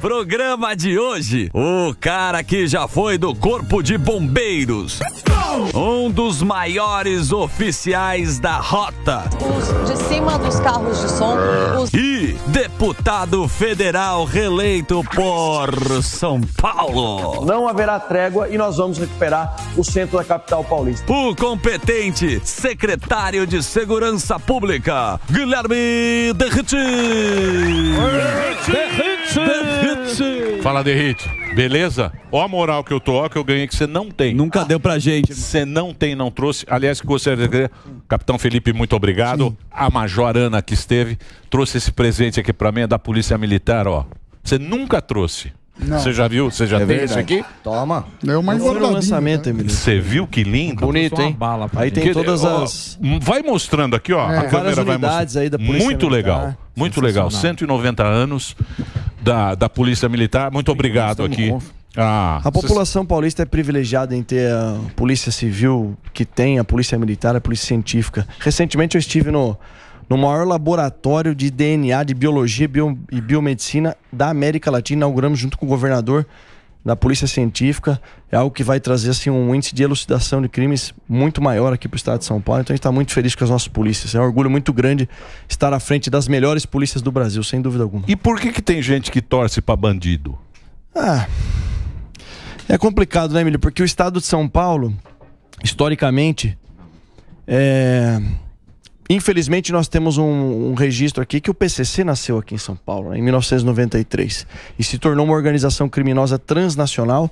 programa de hoje, o cara que já foi do Corpo de Bombeiros. Um dos maiores oficiais da rota. Os de cima dos carros de som. Os... E deputado federal reeleito por São Paulo. Não haverá trégua e nós vamos recuperar o centro da capital paulista. O competente secretário de Segurança Pública, Guilherme Derriti. Derriti. Derriti. Fala, Derriti. Beleza? Ó a moral que eu tô, ó que eu ganhei que você não tem. Nunca ah, deu pra gente. Você não tem, não trouxe. Aliás, que gostaria de Capitão Felipe, muito obrigado. Sim. A Major Ana que esteve, trouxe esse presente aqui pra mim, é da Polícia Militar, ó. Você nunca trouxe. Você já viu? Você já é tem isso aqui? Toma. É uma engordadinha. Um lançamento, né? Emílio. Você viu que lindo? Bonito, hein? Bala aí tem todas as... Vai mostrando aqui, ó. É. A câmera vai mostrando. Aí da Polícia muito Militar. legal. Muito legal. 190 anos da, da Polícia Militar. Muito obrigado aqui. Ah, a população paulista é privilegiada em ter a Polícia Civil que tem, a Polícia Militar, a Polícia Científica. Recentemente eu estive no, no maior laboratório de DNA, de biologia bio, e biomedicina da América Latina. Inauguramos junto com o governador da polícia científica, é algo que vai trazer assim, um índice de elucidação de crimes muito maior aqui para o estado de São Paulo. Então a gente está muito feliz com as nossas polícias. É um orgulho muito grande estar à frente das melhores polícias do Brasil, sem dúvida alguma. E por que, que tem gente que torce para bandido? Ah, é complicado, né, Emílio? Porque o estado de São Paulo, historicamente, é Infelizmente, nós temos um, um, registro aqui que o PCC nasceu aqui em São Paulo, né, em 1993, e se tornou uma organização criminosa transnacional,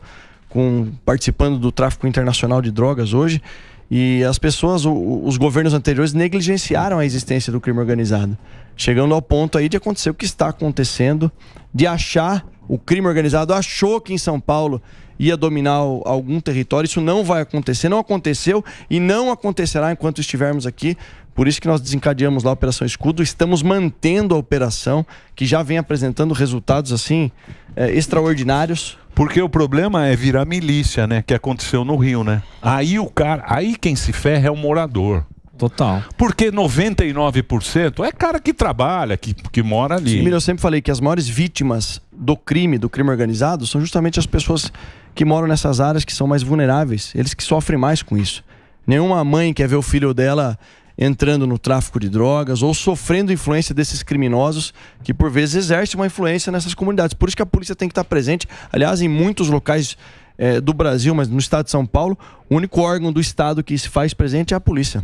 com, participando do tráfico internacional de drogas hoje. E as pessoas, o, os governos anteriores negligenciaram a existência do crime organizado, chegando ao ponto aí de acontecer o que está acontecendo, de achar o crime organizado achou que em São Paulo ia dominar algum território. Isso não vai acontecer, não aconteceu e não acontecerá enquanto estivermos aqui. Por isso que nós desencadeamos lá a Operação Escudo, estamos mantendo a operação, que já vem apresentando resultados assim é, extraordinários. Porque o problema é virar milícia, né? Que aconteceu no Rio, né? Aí o cara, aí quem se ferra é o morador. Total. Porque 99% é cara que trabalha, que, que mora ali. Sim, eu sempre falei que as maiores vítimas do crime, do crime organizado, são justamente as pessoas que moram nessas áreas que são mais vulneráveis, eles que sofrem mais com isso. Nenhuma mãe quer ver o filho dela entrando no tráfico de drogas ou sofrendo influência desses criminosos que por vezes exercem uma influência nessas comunidades. Por isso que a polícia tem que estar presente. Aliás, em muitos locais é, do Brasil, mas no estado de São Paulo, o único órgão do estado que se faz presente é a polícia.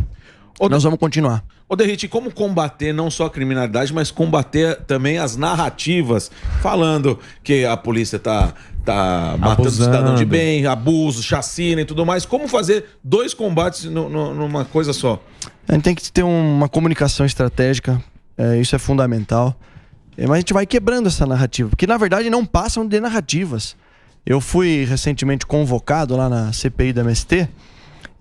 Ô, Nós vamos continuar. Ô, Derrite, como combater não só a criminalidade, mas combater também as narrativas, falando que a polícia está tá, tá Abusando. cidadão de bem, abuso, chacina e tudo mais. Como fazer dois combates no, no, numa coisa só? A gente tem que ter uma comunicação estratégica, é, isso é fundamental. É, mas a gente vai quebrando essa narrativa, porque na verdade não passam de narrativas. Eu fui recentemente convocado lá na CPI da MST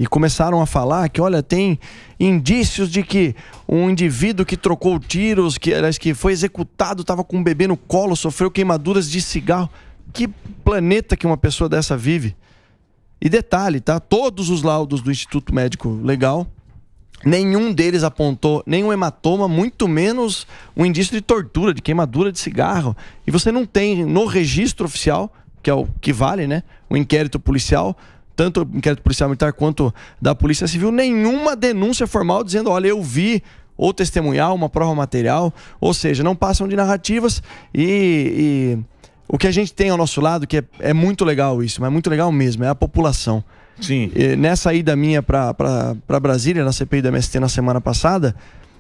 e começaram a falar que, olha, tem indícios de que um indivíduo que trocou tiros, que, aliás, que foi executado, estava com um bebê no colo, sofreu queimaduras de cigarro. Que planeta que uma pessoa dessa vive? E detalhe, tá? Todos os laudos do Instituto Médico Legal, nenhum deles apontou nenhum hematoma, muito menos um indício de tortura, de queimadura de cigarro. E você não tem no registro oficial, que é o que vale, né? O inquérito policial, tanto o inquérito policial militar quanto da Polícia Civil, nenhuma denúncia formal dizendo: olha, eu vi ou testemunhar uma prova material, ou seja, não passam de narrativas e, e o que a gente tem ao nosso lado, que é, é muito legal isso, mas é muito legal mesmo, é a população. Sim. E nessa ida minha para Brasília, na CPI da MST na semana passada,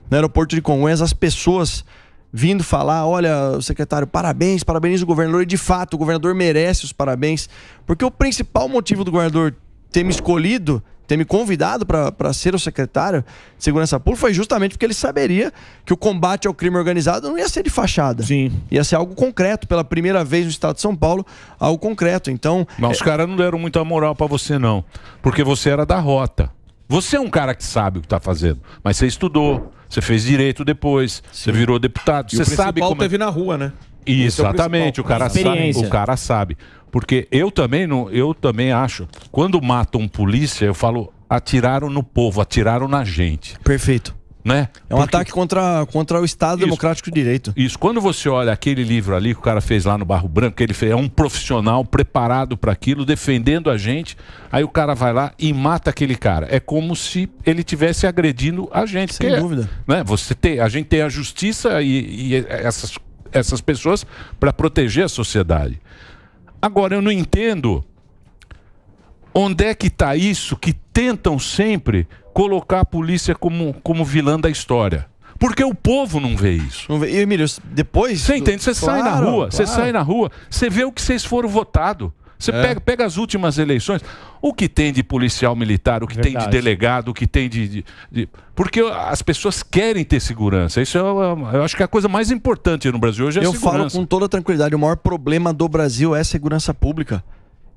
no aeroporto de Congonhas, as pessoas vindo falar: olha, secretário, parabéns, parabéns o governador. E de fato, o governador merece os parabéns, porque o principal motivo do governador ter me escolhido, ter me convidado para ser o secretário de Segurança Pública foi justamente porque ele saberia que o combate ao crime organizado não ia ser de fachada. Sim. Ia ser algo concreto, pela primeira vez no estado de São Paulo, algo concreto. Então. Mas é... os caras não deram muita moral para você, não. Porque você era da rota. Você é um cara que sabe o que está fazendo, mas você estudou, você fez direito depois, Sim. você virou deputado, e você sabe como é- teve na rua, né? É exatamente, o, o cara sabe, o cara sabe. Porque eu também não, eu também acho, quando matam um polícia, eu falo, atiraram no povo, atiraram na gente. Perfeito. Né? É um Porque... ataque contra, contra o Estado isso, Democrático de Direito. Isso. Quando você olha aquele livro ali que o cara fez lá no Barro Branco, que ele fez, é um profissional preparado para aquilo, defendendo a gente, aí o cara vai lá e mata aquele cara. É como se ele tivesse agredindo a gente. Sem dúvida. dúvida. Né, você tem, a gente tem a justiça e, e essas, essas pessoas para proteger a sociedade. Agora, eu não entendo onde é que está isso que tentam sempre colocar a polícia como, como vilã da história. Porque o povo não vê isso. Não vê. E, Emílio, depois. Você entende? Você claro, sai na rua, claro. você sai na rua, você vê o que vocês foram votados. Você é. pega, pega as últimas eleições. O que tem de policial militar, o que Verdade. tem de delegado, o que tem de, de, de, Porque as pessoas querem ter segurança. Isso é, é eu acho que é a coisa mais importante no Brasil hoje é Eu falo com toda tranquilidade: o maior problema do Brasil é a segurança pública.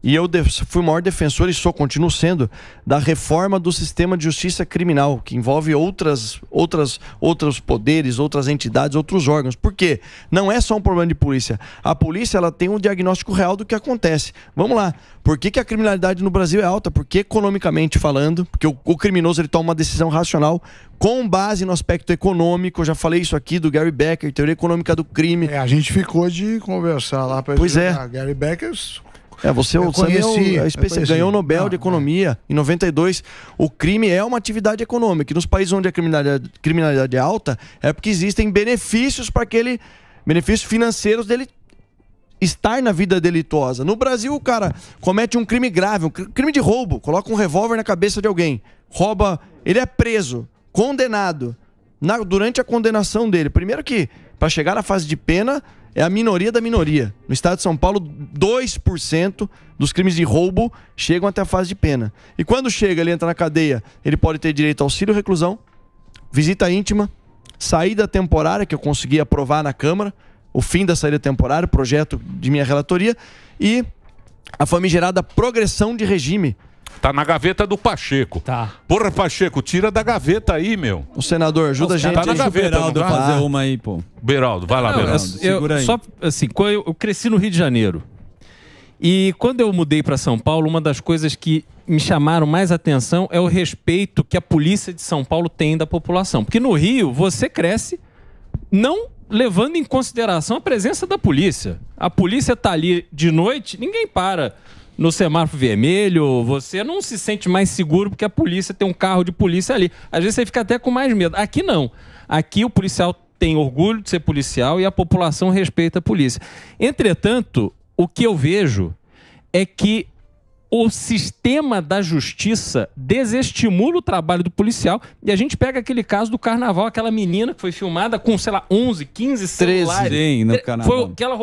E eu fui o maior defensor e sou, continuo sendo, da reforma do sistema de justiça criminal, que envolve outras, outras, outros poderes, outras entidades, outros órgãos. Por quê? Não é só um problema de polícia. A polícia ela tem um diagnóstico real do que acontece. Vamos lá. Por que, que a criminalidade no Brasil é alta? Porque economicamente falando, porque o, o criminoso ele toma uma decisão racional com base no aspecto econômico. Eu já falei isso aqui do Gary Becker, teoria econômica do crime. É, a gente ficou de conversar lá para Pois é. Ah, Gary Becker é, você é é eu conheci, é ganhou o Nobel ah, de Economia ah, é. em 92. O crime é uma atividade econômica. E nos países onde a criminalidade, criminalidade é alta, é porque existem benefícios para aquele. benefícios financeiros dele estar na vida delitosa. No Brasil, o cara comete um crime grave, um crime de roubo, coloca um revólver na cabeça de alguém, rouba, ele é preso, condenado. Na, durante a condenação dele, primeiro que para chegar na fase de pena é a minoria da minoria. No estado de São Paulo, 2% dos crimes de roubo chegam até a fase de pena. E quando chega, ele entra na cadeia, ele pode ter direito a auxílio reclusão, visita íntima, saída temporária, que eu consegui aprovar na Câmara, o fim da saída temporária, projeto de minha relatoria, e a famigerada progressão de regime, Tá na gaveta do Pacheco. Tá. Porra, Pacheco, tira da gaveta aí, meu. O senador, ajuda a gente. Tá na gaveta, Beraldo, não fazer ah. uma aí, pô. Beraldo, vai lá, não, Beraldo. Eu, Segura aí. Só, assim, eu cresci no Rio de Janeiro. E quando eu mudei para São Paulo, uma das coisas que me chamaram mais atenção é o respeito que a polícia de São Paulo tem da população. Porque no Rio, você cresce não levando em consideração a presença da polícia. A polícia tá ali de noite, ninguém para no semáforo vermelho, você não se sente mais seguro porque a polícia tem um carro de polícia ali. Às vezes você fica até com mais medo. Aqui não. Aqui o policial tem orgulho de ser policial e a população respeita a polícia. Entretanto, o que eu vejo é que o sistema da justiça desestimula o trabalho do policial. E a gente pega aquele caso do carnaval, aquela menina que foi filmada com, sei lá, 11, 15 celulares. 13, hein, no carnaval. Foi aquela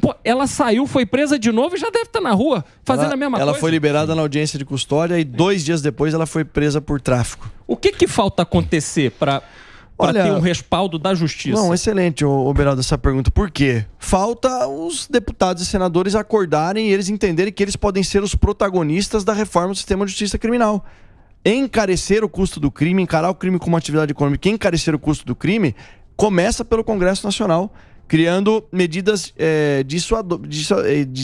Pô, ela saiu, foi presa de novo e já deve estar tá na rua fazendo ela, a mesma ela coisa. Ela foi liberada na audiência de custódia e dois dias depois ela foi presa por tráfico. O que, que falta acontecer para ter um respaldo da justiça? Não, excelente, Oberaldo, essa pergunta. Por quê? Falta os deputados e senadores acordarem e eles entenderem que eles podem ser os protagonistas da reforma do sistema de justiça criminal encarecer o custo do crime, encarar o crime como atividade econômica, encarecer o custo do crime, começa pelo Congresso Nacional, criando medidas é, de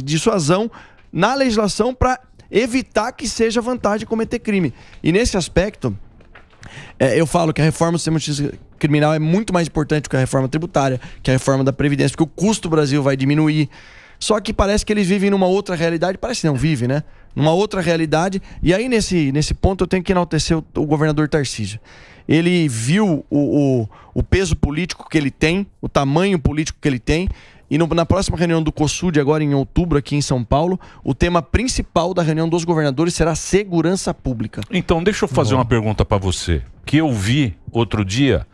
dissuasão é, na legislação para evitar que seja vantagem cometer crime. E nesse aspecto, é, eu falo que a reforma do sistema de justiça criminal é muito mais importante que a reforma tributária, que a reforma da Previdência, porque o custo do Brasil vai diminuir. Só que parece que eles vivem numa outra realidade, parece não vive, né? Numa outra realidade. E aí, nesse, nesse ponto, eu tenho que enaltecer o, o governador Tarcísio ele viu o, o, o, peso político que ele tem, o tamanho político que ele tem. E no, na próxima reunião do COSUD, agora em outubro, aqui em São Paulo, o tema principal da reunião dos governadores será segurança pública. Então, deixa eu fazer uma pergunta para você, que eu vi outro dia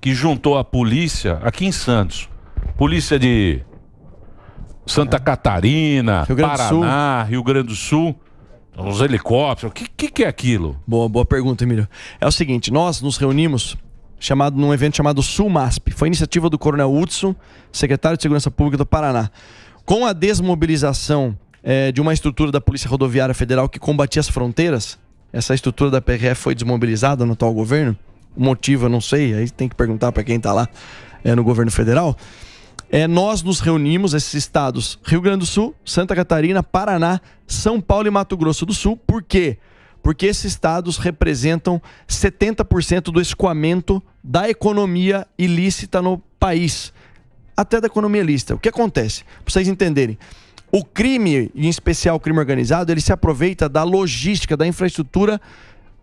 que juntou a polícia aqui em Santos. Polícia de Santa Catarina, Rio Paraná, Rio Grande do Sul Uns helicópteros, o que, que, que, é aquilo? Boa, boa pergunta, Emílio. É o seguinte, nós nos reunimos chamado num evento chamado Sulmasp. Foi iniciativa do Coronel Hudson, secretário de Segurança Pública do Paraná. Com a desmobilização é, de uma estrutura da Polícia Rodoviária Federal que combatia as fronteiras, essa estrutura da PRF foi desmobilizada no atual governo. O motivo eu não sei, aí tem que perguntar para quem está lá é, no governo federal. É, nós nos reunimos, esses estados, Rio Grande do Sul, Santa Catarina, Paraná, São Paulo e Mato Grosso do Sul. Por quê? Porque esses estados representam 70% do escoamento da economia ilícita no país, até da economia lícita. O que acontece? Para vocês entenderem, o crime, em especial o crime organizado, ele se aproveita da logística, da infraestrutura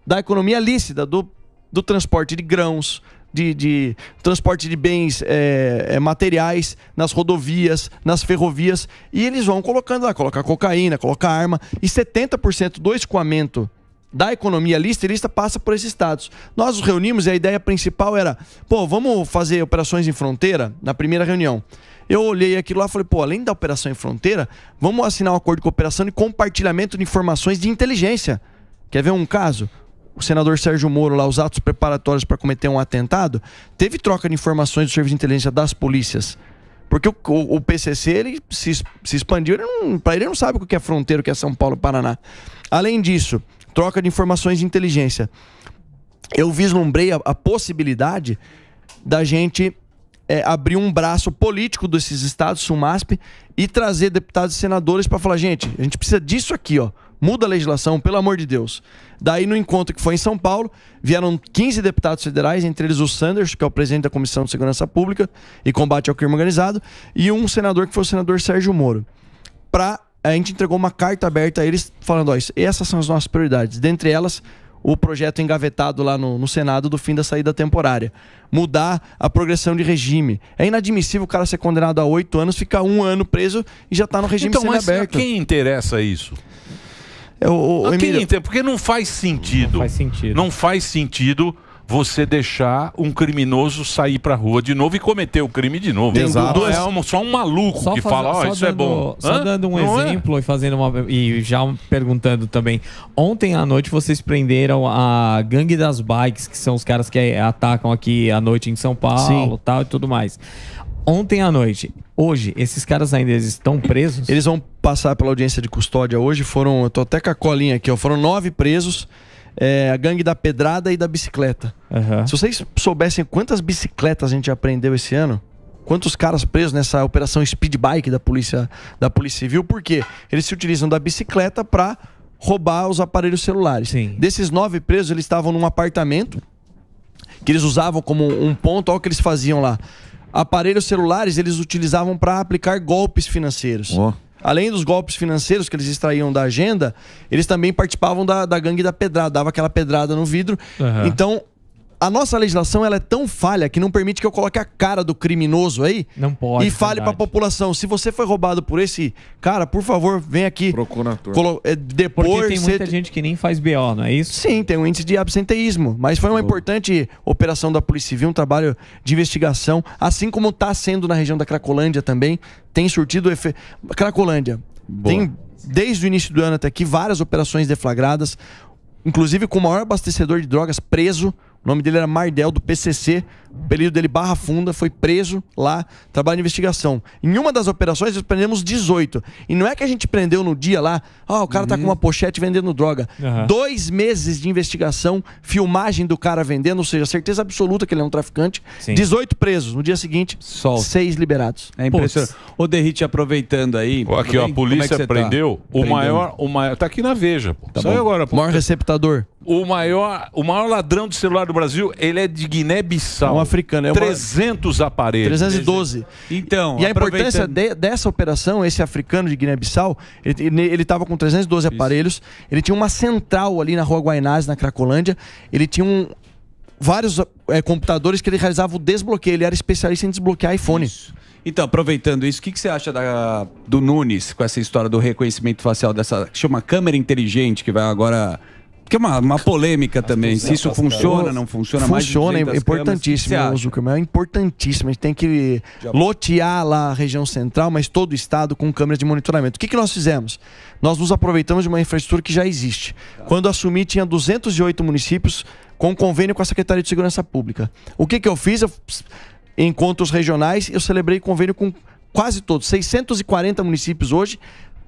da economia lícita, do, do transporte de grãos, de, de transporte de bens é, é, materiais nas rodovias, nas ferrovias, e eles vão colocando lá, colocar cocaína, colocar arma, e 70% do escoamento da economia listerista passa por esses estados. Nós nos reunimos e a ideia principal era, pô, vamos fazer operações em fronteira na primeira reunião. Eu olhei aquilo lá e falei, pô, além da operação em fronteira, vamos assinar um acordo de cooperação e compartilhamento de informações de inteligência. Quer ver um caso? o senador Sérgio Moro lá, os atos preparatórios para cometer um atentado, teve troca de informações do Serviço de Inteligência das polícias. Porque o, o, o PCC, ele se, se expandiu, ele não sabe o que é fronteiro, o que é São Paulo, Paraná. Além disso, troca de informações de inteligência. Eu vislumbrei a, a possibilidade da gente é, abrir um braço político desses estados, Sumasp, e trazer deputados e senadores para falar, gente, a gente precisa disso aqui, ó. Muda a legislação, pelo amor de Deus. Daí, no encontro que foi em São Paulo, vieram 15 deputados federais, entre eles o Sanders, que é o presidente da Comissão de Segurança Pública e Combate ao Crime Organizado, e um senador que foi o senador Sérgio Moro. Pra, a gente entregou uma carta aberta a eles, falando: ó, essas são as nossas prioridades. Dentre elas, o projeto engavetado lá no, no, Senado do fim da saída temporária. Mudar a progressão de regime. É inadmissível o cara ser condenado a oito anos, ficar um ano preso e já está no regime então, semiaberto. Então, mas a quem interessa isso? É Emílio... inter... Então, porque não faz sentido. Não faz sentido. Não faz sentido você deixar um criminoso sair pra rua de novo e cometer o crime de novo. Exato. É um, só um maluco só que faz, fala, ó, oh, isso é dando, é bom. Só Hã? dando um não é? exemplo é? e fazendo uma. E já perguntando também. Ontem à noite vocês prenderam a gangue das bikes, que são os caras que atacam aqui à noite em São Paulo tal e tudo mais ontem à noite. Hoje, esses caras ainda estão presos? Eles vão passar pela audiência de custódia hoje. Foram, eu tô até com a colinha aqui, ó. Foram nove presos. É, a gangue da pedrada e da bicicleta. Uhum. Se vocês soubessem quantas bicicletas a gente aprendeu esse ano, quantos caras presos nessa operação speed bike da polícia, da polícia civil, por quê? Eles se utilizam da bicicleta para roubar os aparelhos celulares. Sim. Desses nove presos, eles estavam num apartamento que eles usavam como um ponto, olha o que eles faziam lá aparelhos celulares eles utilizavam para aplicar golpes financeiros. Oh. Além dos golpes financeiros que eles extraíam da agenda, eles também participavam da, da gangue da pedrada, dava aquela pedrada no vidro. Uhum. Então, a nossa legislação ela é tão falha que não permite que eu coloque a cara do criminoso aí. Não pode. E fale para a população: se você foi roubado por esse cara, por favor, vem aqui. Procurador. Colo é, depor, Porque tem muita cê... gente que nem faz BO, não é isso? Sim, tem um índice de absenteísmo. Mas foi uma importante operação da Polícia Civil, um trabalho de investigação, assim como está sendo na região da Cracolândia também. Tem surtido efeito. Cracolândia. Boa. Tem, desde o início do ano até aqui, várias operações deflagradas, inclusive com o maior abastecedor de drogas preso. O nome dele era Mardel, do PCC. O período dele, Barra Funda, foi preso lá, trabalho de investigação. Em uma das operações, nós prendemos 18. E não é que a gente prendeu no dia lá, ó, oh, ah, o cara tá com uhum. uma pochete vendendo droga. Uhum. Dois meses de investigação, filmagem do cara vendendo, ou seja, certeza absoluta que ele é um traficante. Sim. 18 presos. No dia seguinte, Solta. seis liberados. É impressionante. o Derrite, aproveitando aí. Pô, aqui, ó, a polícia é tá? prendeu tá? o maior. O maior. Tá aqui na Veja. Pô. Tá Sai agora, pô. Maior receptador. O maior, o maior ladrão de celular do Brasil, ele é de Guiné-Bissau. É um africano. É uma... 300 aparelhos. 312. Então, E a importância de, dessa operação, esse africano de Guiné-Bissau, ele estava com 312 Isso. aparelhos, ele tinha uma central ali na Rua Guainás, na Cracolândia, ele tinha um, vários é, computadores que ele realizava o desbloqueio, ele era especialista em desbloquear iPhone. Isso. Então, aproveitando isso, o que, que você acha da, do Nunes com essa história do reconhecimento facial dessa chama câmera inteligente que vai agora porque é uma, uma polêmica também. Se isso funciona, não funciona, funciona mais. Funciona, é importantíssimo, Zuckerman. É importantíssimo. A gente tem que lotear lá a região central, mas todo o estado com câmeras de monitoramento. O que, que nós fizemos? Nós nos aproveitamos de uma infraestrutura que já existe. Quando assumi, tinha 208 municípios com convênio com a Secretaria de Segurança Pública. O que, que eu fiz? Eu, encontros regionais, eu celebrei convênio com quase todos. 640 municípios hoje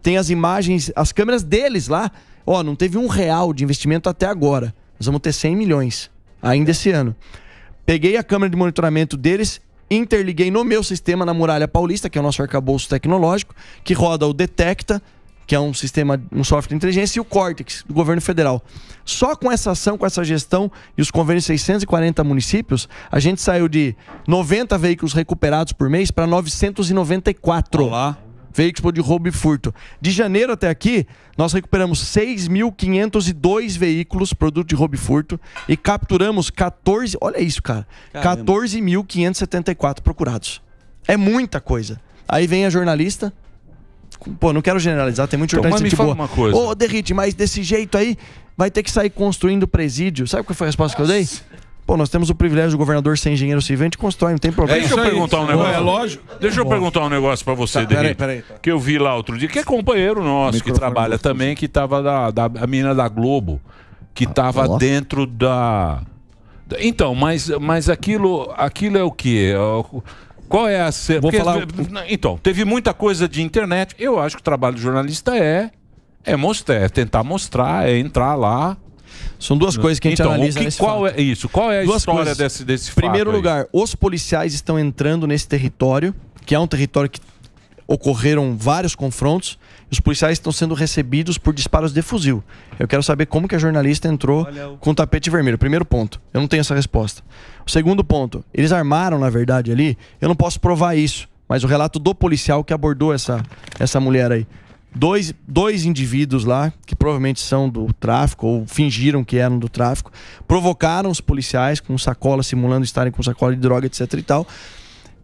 têm as imagens, as câmeras deles lá Ó, não teve um real de investimento até agora. Nós vamos ter 100 milhões ainda esse ano. Peguei a câmera de monitoramento deles, interliguei no meu sistema na Muralha Paulista, que é o nosso arcabouço tecnológico, que roda o Detecta, que é um sistema, um software de inteligência, e o Cortex, do governo federal. Só com essa ação, com essa gestão e os convênios 640 municípios, a gente saiu de 90 veículos recuperados por mês para 994. Olá veículos de roubo e furto. De janeiro até aqui, nós recuperamos 6.502 veículos, produto de roubo e furto, e capturamos 14, olha isso, cara, 14.574 procurados. É muita coisa. Aí vem a jornalista, pô, não quero generalizar, tem muito então, jornalista então, mas me fala boa. coisa. Ô, oh, Derrite, mas desse jeito aí, vai ter que sair construindo presídio. Sabe qual foi a resposta Nossa. que eu dei? Pô, nós temos o privilégio do governador ser engenheiro civil, a gente constrói, não tem problema. É, deixa eu perguntar um negócio. É lógico. Deixa eu perguntar um negócio pra você, tá, Peraí, peraí. Tá. Que eu vi lá outro dia, que é companheiro nosso, que trabalha também, que tava da, da a mina da Globo, que ah, tava dentro da. Então, mas, mas aquilo, aquilo é o quê? É qual é a. Ser... Vou Porque, falar... Então, teve muita coisa de internet. Eu acho que o trabalho do jornalista é. É, mostrar, é tentar mostrar, é entrar lá são duas coisas que a gente então, analisa o que, qual fato. é isso? Qual é a duas história coisas. desse desse Primeiro lugar, os policiais estão entrando nesse território, que é um território que ocorreram vários confrontos. Os policiais estão sendo recebidos por disparos de fuzil. Eu quero saber como que a jornalista entrou Valeu. com o tapete vermelho. Primeiro ponto, eu não tenho essa resposta. O segundo ponto, eles armaram, na verdade, ali. Eu não posso provar isso, mas o relato do policial que abordou essa, essa mulher aí dois, dois indivíduos lá, que provavelmente são do tráfico, ou fingiram que eram do tráfico, provocaram os policiais com sacola, simulando estarem com sacola de droga, etc e tal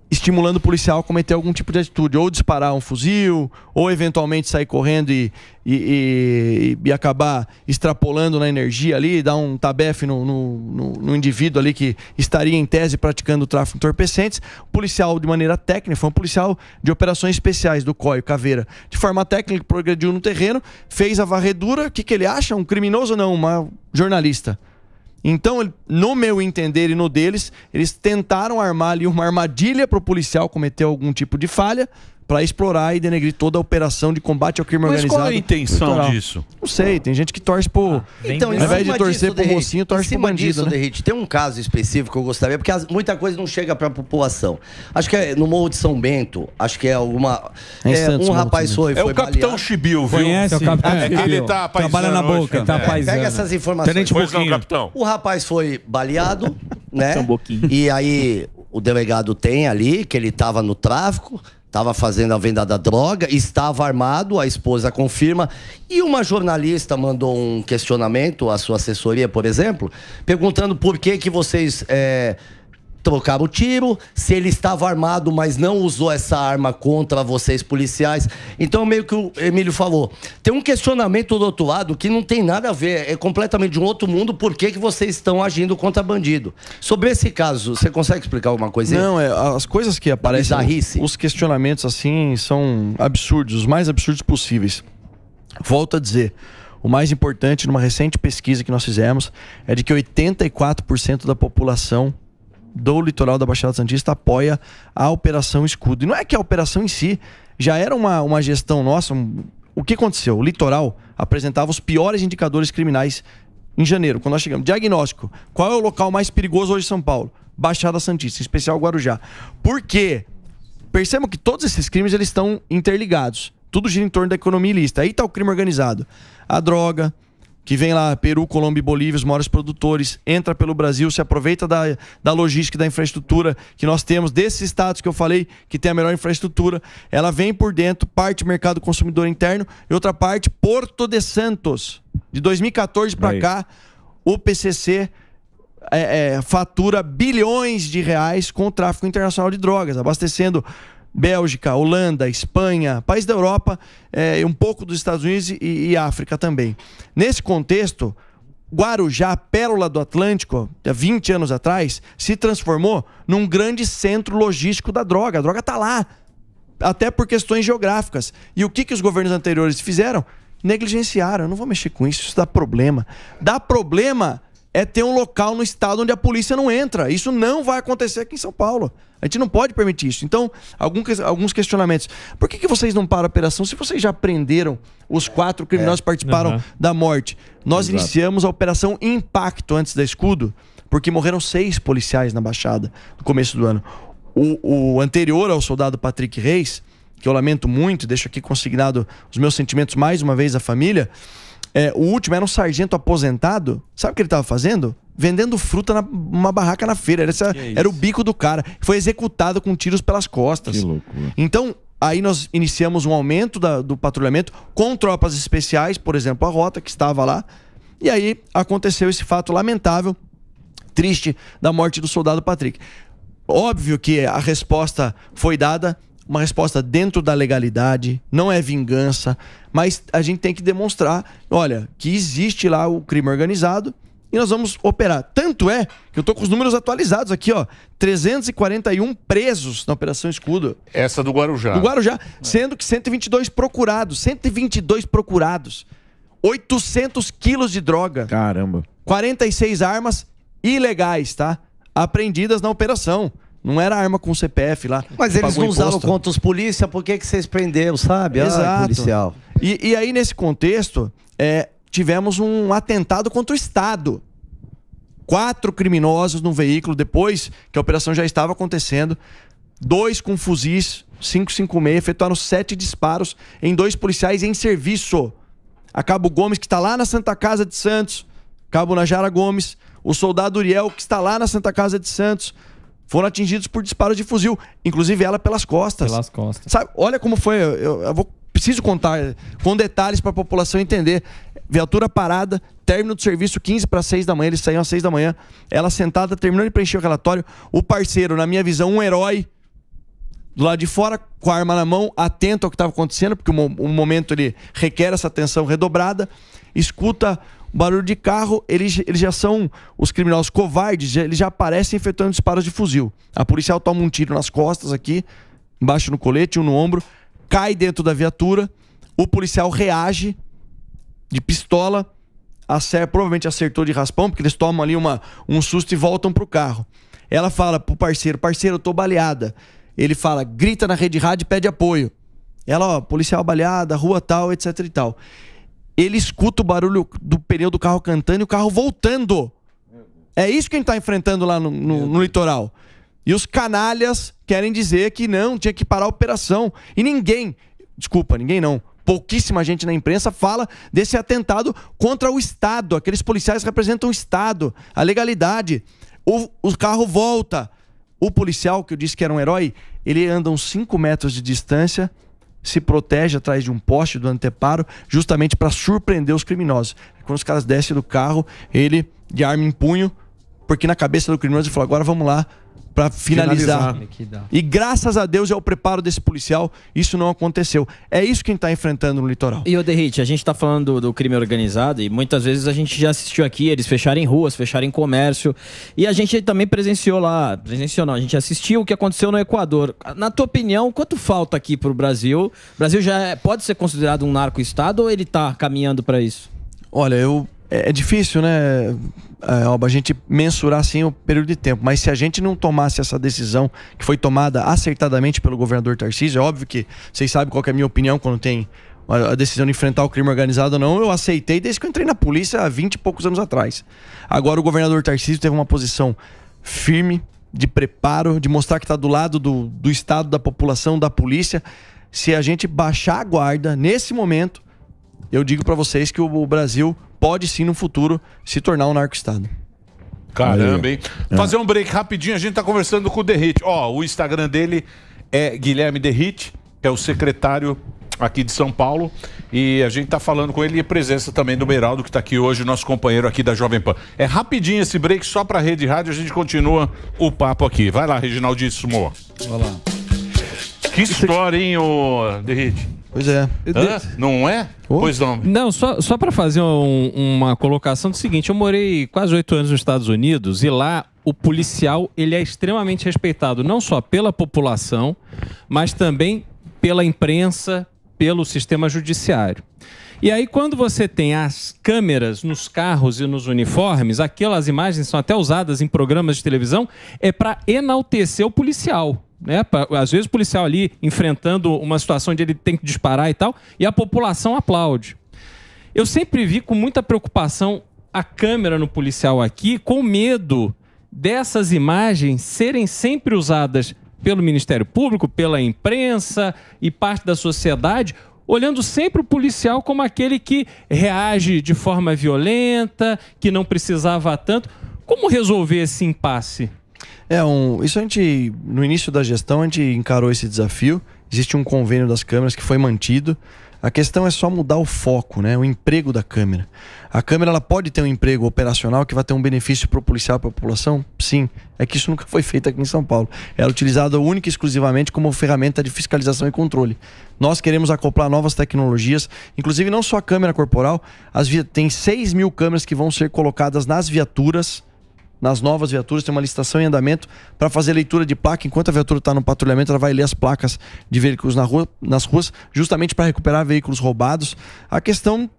estimulando o policial a cometer algum tipo de atitude, ou disparar um fuzil, ou eventualmente sair correndo e, e, e, e acabar extrapolando na energia ali, dar um tabefe no, no, no, no indivíduo ali que estaria em tese praticando o tráfico de entorpecentes. O policial, de maneira técnica, foi um policial de operações especiais do COI, Caveira. De forma técnica, progrediu no terreno, fez a varredura. O que, que ele acha? Um criminoso? Não, uma jornalista. Então, no meu entender e no deles, eles tentaram armar ali uma armadilha para o policial cometer algum tipo de falha, para explorar e denegrir toda a operação de combate ao crime Mas organizado. Qual é a intenção disso? Não sei, tem gente que torce por. Ah, então, ao invés de torcer disso, pro mocinho, torce pro bandido. Disso, né? Derrite, tem um caso específico que eu gostaria, porque muita coisa não chega para a população. Acho que é no Morro de São Bento, acho que é alguma. É, é Santos, um rapaz foi, foi. É o Capitão Chibiu, viu? Conhece? É, o Capitão é, Chibiu. Ele tá Trabalha na boca, hoje, tá é. Pega essas informações. Tenente pois não, capitão. O rapaz foi baleado, né? E aí o delegado tem ali, que ele estava no tráfico estava fazendo a venda da droga, estava armado, a esposa confirma. E uma jornalista mandou um questionamento à sua assessoria, por exemplo, perguntando por que, que vocês. É, trocaram o tiro, se ele estava armado, mas não usou essa arma contra vocês policiais. Então, meio que o Emílio falou, tem um questionamento do outro lado que não tem nada a ver, é completamente de um outro mundo, por que, que vocês estão agindo contra bandido? Sobre esse caso, você consegue explicar alguma coisa? Aí? Não, é, as coisas que aparecem, os questionamentos assim são absurdos, os mais absurdos possíveis. Volto a dizer, o mais importante numa recente pesquisa que nós fizemos é de que 84% da população do litoral da Baixada Santista apoia a Operação Escudo. E não é que a operação em si já era uma, uma gestão nossa. Um, o que aconteceu? O litoral apresentava os piores indicadores criminais em janeiro, quando nós chegamos. Diagnóstico: qual é o local mais perigoso hoje em São Paulo? Baixada Santista, em especial Guarujá. Por quê? Percebam que todos esses crimes eles estão interligados. Tudo gira em torno da economia ilícita. Aí está o crime organizado. A droga, que vem lá, Peru, Colômbia e Bolívia, os maiores produtores, entra pelo Brasil, se aproveita da, da logística, da infraestrutura que nós temos, desses estados que eu falei, que tem a melhor infraestrutura, ela vem por dentro, parte mercado consumidor interno, e outra parte, Porto de Santos. De 2014 para cá, o PCC é, é, fatura bilhões de reais com o tráfico internacional de drogas, abastecendo Bélgica, Holanda, Espanha, país da Europa, é, um pouco dos Estados Unidos e, e África também. Nesse contexto, Guarujá, pérola do Atlântico, há 20 anos atrás, se transformou num grande centro logístico da droga. A droga está lá, até por questões geográficas. E o que, que os governos anteriores fizeram? Negligenciaram. Eu não vou mexer com isso, isso dá problema. Dá problema é ter um local no estado onde a polícia não entra. Isso não vai acontecer aqui em São Paulo. A gente não pode permitir isso. Então, alguns questionamentos. Por que, que vocês não param a operação se vocês já prenderam os quatro criminosos é. que participaram uhum. da morte? Nós Exato. iniciamos a operação Impacto antes da Escudo, porque morreram seis policiais na Baixada no começo do ano. O, o anterior ao soldado Patrick Reis, que eu lamento muito, deixo aqui consignado os meus sentimentos mais uma vez à família. É, o último era um sargento aposentado. Sabe o que ele estava fazendo? vendendo fruta numa barraca na feira. Era, essa, é era o bico do cara. Foi executado com tiros pelas costas. Que loucura. Então, Aí nós iniciamos um aumento da, do patrulhamento com tropas especiais, por exemplo, a Rota, que estava lá. E aí aconteceu esse fato lamentável, triste, da morte do soldado Patrick. Óbvio que a resposta foi dada, uma resposta dentro da legalidade, não é vingança, mas a gente tem que demonstrar: olha, que existe lá o crime organizado e nós vamos operar. Tanto é que eu tô com os números atualizados aqui, ó. 341 presos na Operação Escudo. Essa do Guarujá. Do Guarujá, sendo que 122 procurados, 122 procurados. 800 quilos de droga. Caramba. 46 armas ilegais, tá? Apreendidas na operação. Não era arma com CPF lá. Mas eles não usaram contra os polícia, por que, que vocês prenderam, sabe? Ah, é Exato. Ai, policial. E, e aí, nesse contexto, é, tivemos um atentado contra o Estado. Quatro criminosos num veículo, depois que a operação já estava acontecendo, dois com fuzis 556, efetuaram sete disparos em dois policiais em serviço. A Cabo Gomes, que está lá na Santa Casa de Santos, Cabo Najara Gomes, o soldado Uriel, que está lá na Santa Casa de Santos, foram atingidos por disparos de fuzil, inclusive ela pelas costas. Pelas costas. Sabe, olha como foi, eu, eu vou, preciso contar com detalhes para a população entender viatura parada, término do serviço 15 para 6 da manhã, eles saíam às 6 da manhã. Ela sentada, terminando de preencher o relatório. O parceiro, na minha visão, um herói, do lado de fora, com a arma na mão, atento ao que estava acontecendo, porque o momento ele requer essa atenção redobrada, escuta o barulho de carro, eles, eles já são os criminosos covardes, já, eles já aparecem efetuando disparos de fuzil. A policial toma um tiro nas costas aqui, embaixo no colete, um no ombro, cai dentro da viatura, o policial reage, de pistola. A provavelmente acertou de raspão, porque eles tomam ali uma, um susto e voltam pro carro. Ela fala pro parceiro: parceiro, eu tô baleada. Ele fala: grita na rede rádio e pede apoio. Ela, ó, policial baleada, rua tal, etc e tal. Ele escuta o barulho do pneu do carro cantando e o carro voltando. É isso que a gente tá enfrentando lá no, no, no litoral. E os canalhas querem dizer que não, tinha que parar a operação. E ninguém, desculpa, ninguém não pouquíssima gente na imprensa fala desse atentado contra o Estado. Aqueles policiais representam o Estado, a legalidade. O, o carro volta. O policial, que eu disse que era um herói, ele anda uns 5 metros de distância, se protege atrás de um poste do anteparo, justamente para surpreender os criminosos. Quando os caras descem do carro, ele, de arma em punho, porque na cabeça do criminoso, ele falou: agora vamos lá para finalizar. finalizar. E graças a Deus ao é preparo desse policial, isso não aconteceu. É isso que a gente está enfrentando no litoral. E o Derrite, a gente está falando do, do, crime organizado e muitas vezes a gente já assistiu aqui eles fecharem ruas, fecharem comércio e a gente também presenciou lá, presenciou não, a gente assistiu o que aconteceu no Equador. Na tua opinião, quanto falta aqui para o Brasil? O Brasil já é, pode ser considerado um narco-estado ou ele está caminhando para isso? Olha, eu é, é, difícil, né, é, Alba, a gente mensurar assim o período de tempo. Mas se a gente não tomasse essa decisão que foi tomada acertadamente pelo governador Tarcísio, é óbvio que vocês sabem qual é a minha opinião quando tem a decisão de enfrentar o crime organizado ou não, eu aceitei desde que eu entrei na polícia há 20 e poucos anos atrás. Agora o governador Tarcísio teve uma posição firme, de preparo, de mostrar que está do lado do, do Estado, da população, da polícia. Se a gente baixar a guarda nesse momento, eu digo para vocês que o, o Brasil pode sim no futuro se tornar um narco-estado. Caramba, hein? É. Fazer um break rapidinho, a gente tá conversando com o Derrit. Ó, o Instagram dele é Guilherme Derrit, é o secretário aqui de São Paulo. E a gente tá falando com ele e presença também do Beraldo, que tá aqui hoje, nosso companheiro aqui da Jovem Pan. É rapidinho esse break, só pra Rede Rádio, a gente continua o papo aqui. Vai lá, Reginaldo Sumô. Vai lá. Que história, hein, ô Derrit? Pois é. Hã? Não é? Oh. Pois não. Não, só, só para fazer um, uma colocação do seguinte: eu morei quase oito anos nos Estados Unidos e lá o policial ele é extremamente respeitado, não só pela população, mas também pela imprensa, pelo sistema judiciário. E aí, quando você tem as câmeras nos carros e nos uniformes, aquelas imagens são até usadas em programas de televisão, é para enaltecer o policial. Né? Às vezes o policial ali enfrentando uma situação onde ele tem que disparar e tal, e a população aplaude. Eu sempre vi com muita preocupação a câmera no policial aqui, com medo dessas imagens serem sempre usadas pelo Ministério Público, pela imprensa e parte da sociedade, olhando sempre o policial como aquele que reage de forma violenta, que não precisava tanto. Como resolver esse impasse? É, um, isso a gente, no início da gestão, a gente encarou esse desafio. Existe um convênio das câmeras que foi mantido. A questão é só mudar o foco, né? o emprego da câmera. A câmera ela pode ter um emprego operacional que vai ter um benefício para o policial, para a população? Sim. É que isso nunca foi feito aqui em São Paulo. Ela é utilizada única e exclusivamente como ferramenta de fiscalização e controle. Nós queremos acoplar novas tecnologias, inclusive não só a câmera corporal. As via... Tem 6 mil câmeras que vão ser colocadas nas viaturas nas novas viaturas, tem uma licitação em andamento para fazer leitura de placa. Enquanto a viatura está no patrulhamento, ela vai ler as placas de veículos na rua, nas ruas, justamente para recuperar veículos roubados. A questão.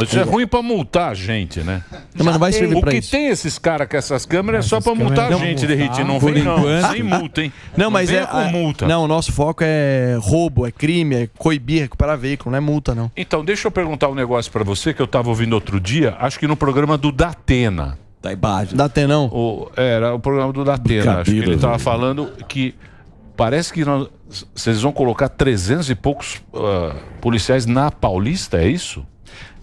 Isso é, é. ruim para multar a gente, né? Não, mas não vai servir o que tem esses caras com essas câmeras é só para multar a gente, Derrite. Não vem, não. Sem multa, hein? Não, não mas é. Com multa. Não, o nosso foco é roubo, é crime, é coibir, recuperar veículo, não é multa, não. Então, deixa eu perguntar um negócio para você que eu estava ouvindo outro dia, acho que no programa do Datena. Da Ibaja. Datenão? O, era o programa do Datena. Acho que ele estava falando que parece que nós, vocês vão colocar 300 e poucos uh, policiais na Paulista, é isso?